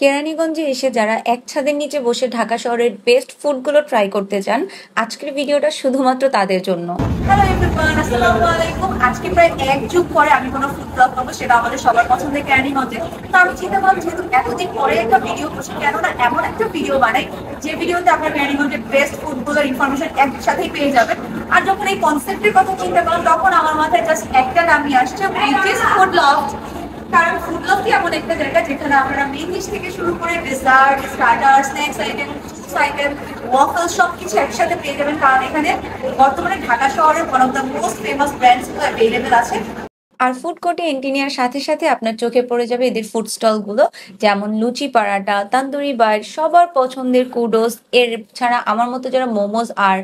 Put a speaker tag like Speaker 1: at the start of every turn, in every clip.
Speaker 1: কেরানীগঞ্জে এসে যারা এক ছাদের নিচে বসে ঢাকা শহরের বেস্ট ফুডগুলো ট্রাই করতে চান আজকের ভিডিওটা শুধুমাত্র তাদের জন্য
Speaker 2: আজকে প্রায় এক যুগ পরে আমি কোনো ফুড ব্লগ করবো সেটা আমাদের সবার পছন্দের কেরানীগঞ্জে তো আমি চিন্তা করলাম যেহেতু এতদিন পরে একটা ভিডিও করছি কেননা এমন একটা ভিডিও বানাই যে ভিডিওতে আপনার কেরানীগঞ্জের বেস্ট ফুডগুলোর ইনফরমেশন একসাথেই পেয়ে যাবেন আর যখন এই কনসেপ্টের কথা চিন্তা করলাম তখন আমার মাথায় জাস্ট একটা নামই আসছে ফুড লভ কারণ ফুড এমন একটা জায়গা যেখানে আপনারা মেন ডিশ থেকে শুরু করে dessert starter snacks item item waffle সব একসাথে পেয়ে যাবেন কারণ এখানে বর্তমানে ঢাকা শহরের one of the most famous ব্র্যান্ডসগুলো অ্যাভেলেবেল
Speaker 1: আছে আর ফুড কোর্টে এন্ট্রি নেওয়ার সাথে সাথে আপনার চোখে পড়ে যাবে এদের ফুড স্টলগুলো যেমন লুচি পারাটা তান্দুরি বাইট সবার পছন্দের কুডোস এর ছাড়া আমার মতো যারা মোমোজ আর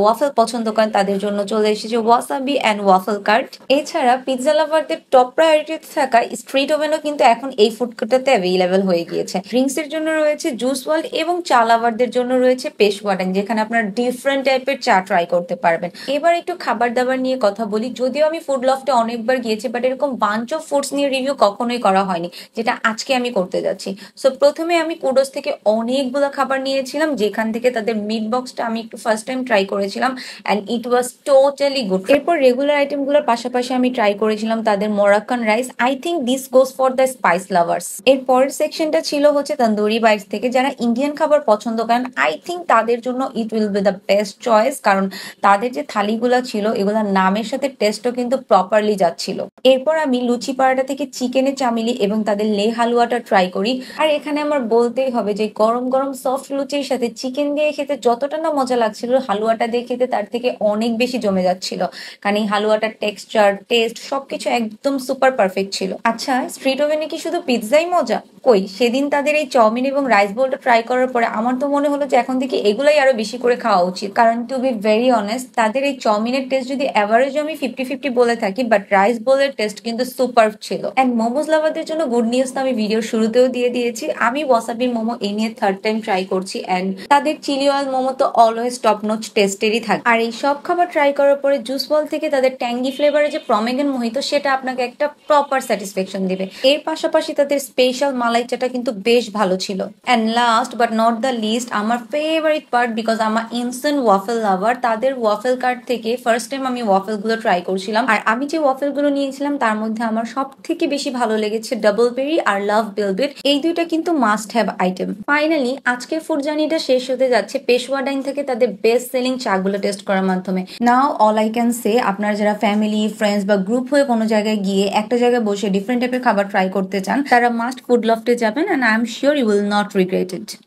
Speaker 1: ওয়াফেল পছন্দ করেন তাদের জন্য চলে এসেছে ওয়াসাবি অ্যান্ড ওয়াফেল কার্ট এছাড়া পিৎজা লাভারদের টপ প্রায়োরিটিতে থাকা স্ট্রিট ওভেনও কিন্তু এখন এই ফুড কোর্টটাতে অ্যাভেলেবেল হয়ে গিয়েছে ড্রিঙ্কস এর জন্য রয়েছে জুস ওয়ার্ল্ড এবং চা লাভারদের জন্য রয়েছে পেশ ওয়ার্ডেন যেখানে আপনার ডিফারেন্ট টাইপের চা ট্রাই করতে পারবেন এবার একটু খাবার দাবার নিয়ে কথা বলি যদিও আমি ফুড লফটে অনেকবার গিয়ে দিয়েছি বাট এরকম বাঞ্চ অফ ফুডস নিয়ে রিভিউ কখনোই করা হয়নি যেটা আজকে আমি করতে যাচ্ছি সো প্রথমে আমি কুডোস থেকে অনেকগুলো খাবার নিয়েছিলাম যেখান থেকে তাদের মিট বক্সটা আমি একটু ফার্স্ট টাইম ট্রাই করেছিলাম and it was totally good এরপর রেগুলার আইটেমগুলোর পাশাপাশি আমি ট্রাই করেছিলাম তাদের Moroccan rice I think this goes for the spice lovers এর পরের সেকশনটা ছিল হচ্ছে তন্দুরি বাইস থেকে যারা ইন্ডিয়ান খাবার পছন্দ করেন আই থিঙ্ক তাদের জন্য it will be the best choice কারণ তাদের যে থালিগুলো ছিল এগুলোর নামের সাথে টেস্টও কিন্তু প্রপারলি যাচ্ছিল এরপর আমি লুচি পাড়াটা থেকে চিকেনের চামিলি এবং তাদের লে হালুয়াটা ট্রাই করি আর এখানে আমার বলতেই হবে যে গরম গরম সফট লুচির সাথে চিকেন দিয়ে খেতে যতটা না মজা লাগছিল হালুয়াটা দিয়ে খেতে তার থেকে অনেক বেশি জমে যাচ্ছিল কারণ এই হালুয়াটার টেক্সচার টেস্ট সবকিছু একদম সুপার পারফেক্ট ছিল আচ্ছা স্ট্রিট ওভেনে কি শুধু পিৎজাই মজা কই সেদিন তাদের এই চাউমিন এবং রাইস বোলটা ট্রাই করার পরে আমার তো মনে হলো যে এখন থেকে এগুলাই আরো বেশি করে খাওয়া উচিত কারণ টু বি ভেরি অনেস্ট তাদের এই চাউমিনের টেস্ট যদি অ্যাভারেজ আমি ফিফটি ফিফটি বলে থাকি বাট রাইস বোলের টেস্ট কিন্তু সুপার ছিল অ্যান্ড মোমোজ লাভারদের জন্য গুড নিউজ তো আমি ভিডিও শুরুতেও দিয়ে দিয়েছি আমি ওয়াসাবির মোমো এ নিয়ে থার্ড টাইম ট্রাই করছি অ্যান্ড তাদের চিলি অয়েল মোমো তো অলওয়েজ টপ নোচ টেস্টেরই থাকে আর এই সব খাবার ট্রাই করার পরে জুস বল থেকে তাদের ট্যাঙ্গি ফ্লেভারের যে প্রমেগেন মোহিত সেটা আপনাকে একটা প্রপার স্যাটিসফ্যাকশন দেবে এর পাশাপাশি তাদের স্পেশাল মাল মালাইচাটা কিন্তু বেশ ভালো ছিল and last but not the least আমার ফেভারিট পার্ট বিকজ আমার ইনস্ট্যান্ট ওয়াফেল লাভার তাদের ওয়াফেল কার্ড থেকে ফার্স্ট টাইম আমি ওয়াফেল গুলো ট্রাই করছিলাম আর আমি যে ওয়াফেল গুলো নিয়েছিলাম তার মধ্যে আমার সব থেকে বেশি ভালো লেগেছে ডাবল বেরি আর লাভ বেলবেট এই দুইটা কিন্তু মাস্ট হ্যাভ আইটেম ফাইনালি আজকের ফুড জার্নিটা শেষ হতে যাচ্ছে পেশোয়া ডাইন থেকে তাদের বেস্ট সেলিং চা গুলো টেস্ট করার মাধ্যমে now all I can say আপনার যারা ফ্যামিলি ফ্রেন্ডস বা গ্রুপ হয়ে কোনো জায়গায় গিয়ে একটা জায়গায় বসে ডিফারেন্ট টাইপের খাবার ট্রাই করতে চান তারা must food love Japan, and I'm sure you will not regret it.